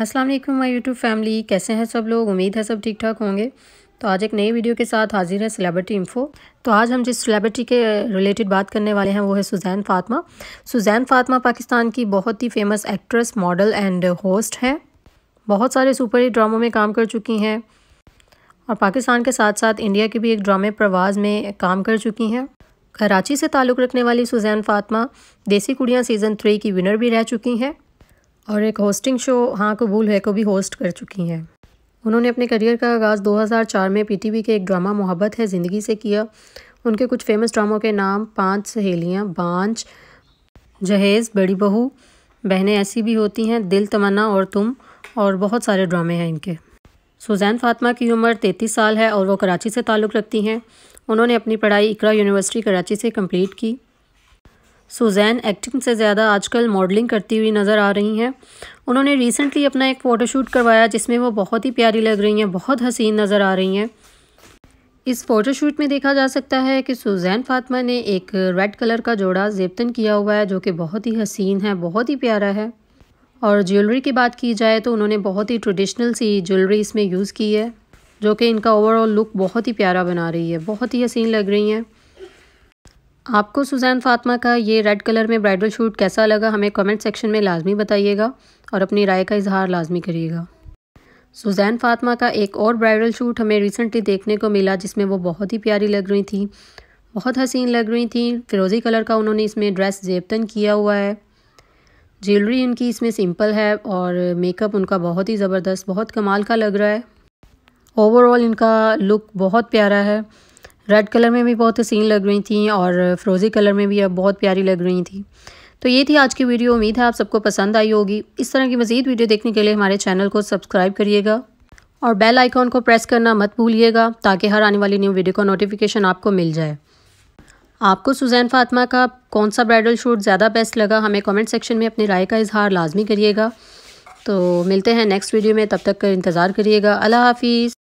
अस्सलाम वालेकुम my YouTube family कैसे हैं सब लोग उम्मीद है सब ठीक ठाक होंगे तो आज एक नए वीडियो के साथ हाजिर है सेलेब्रिटी इन्फो तो आज हम जिस सेलेब्रिटी के रिलेटेड बात करने वाले हैं वो है सुजैन फातमा सुजैन फातमा पाकिस्तान की बहुत ही famous actress model and host हैं बहुत सारे सुपरहिट ड्रामों में काम कर चुकी हैं और पाकिस्तान के साथ साथ इंडिया के भी एक ड्रामे प्रवाज में काम कर चुकी हैं कराची से ताल्लुक़ रखने वाली सुजैन फातमा देसी कुड़ियाँ सीज़न थ्री की विनर भी रह चुकी हैं और एक होस्टिंग शो हाँ कबूल है को भी होस्ट कर चुकी हैं उन्होंने अपने करियर का आगाज़ 2004 में पीटीवी के एक ड्रामा मोहब्बत है ज़िंदगी से किया उनके कुछ फेमस ड्रामों के नाम पांच सहेलियाँ बांझ जहेज़ बड़ी बहू बहनें ऐसी भी होती हैं दिल तमन्ना और तुम और बहुत सारे ड्रामे हैं इनके सुजैन फातमा की उम्र तैंतीस साल है और वो कराची से ताल्लुक़ रखती हैं उन्होंने अपनी पढ़ाई इकरा यूनिवर्सिटी कराची से कम्प्लीट की सुजैन एक्टिंग से ज़्यादा आजकल मॉडलिंग करती हुई नज़र आ रही हैं उन्होंने रिसेंटली अपना एक फ़ोटोशूट करवाया जिसमें वो बहुत ही प्यारी लग रही हैं बहुत हसीन नज़र आ रही हैं इस फ़ोटोशूट में देखा जा सकता है कि सुजैन फातमा ने एक रेड कलर का जोड़ा जेबतन किया हुआ है जो कि बहुत ही हसीन है बहुत ही प्यारा है और ज्वेलरी की बात की जाए तो उन्होंने बहुत ही ट्रेडिशनल सी ज्वेलरी इसमें यूज़ की है जो कि इनका ओवरऑल लुक बहुत ही प्यारा बना रही है बहुत ही हसीन लग रही हैं आपको सुजैन फातिमा का ये रेड कलर में ब्राइडल शूट कैसा लगा हमें कमेंट सेक्शन में लाजमी बताइएगा और अपनी राय का इजहार लाजमी करिएगा सुजैन फातिमा का एक और ब्राइडल शूट हमें रिसेंटली देखने को मिला जिसमें वो बहुत ही प्यारी लग रही थी बहुत हसीन लग रही थी फिरोज़ी कलर का उन्होंने इसमें ड्रेस जेबतन किया हुआ है ज्वेलरी इनकी इसमें सिंपल है और मेकअप उनका बहुत ही ज़बरदस्त बहुत कमाल का लग रहा है ओवरऑल इनका लुक बहुत प्यारा है रेड कलर में भी बहुत हसीन लग रही थी और फ्रोज़ी कलर में भी अब बहुत प्यारी लग रही थी तो ये थी आज की वीडियो उम्मीद है आप सबको पसंद आई होगी इस तरह की मज़ीद वीडियो देखने के लिए हमारे चैनल को सब्सक्राइब करिएगा और बेल आइकॉन को प्रेस करना मत भूलिएगा ताकि हर आने वाली न्यू वीडियो का नोटिफिकेशन आपको मिल जाए आपको सुजैन फातिमा का कौन सा ब्राइडल शूट ज़्यादा बेस्ट लगा हमें कमेंट सेक्शन में अपनी राय का इजहार लाजमी करिएगा तो मिलते हैं नेक्स्ट वीडियो में तब तक कर इंतज़ार करिएगा अल्लाह हाफिज़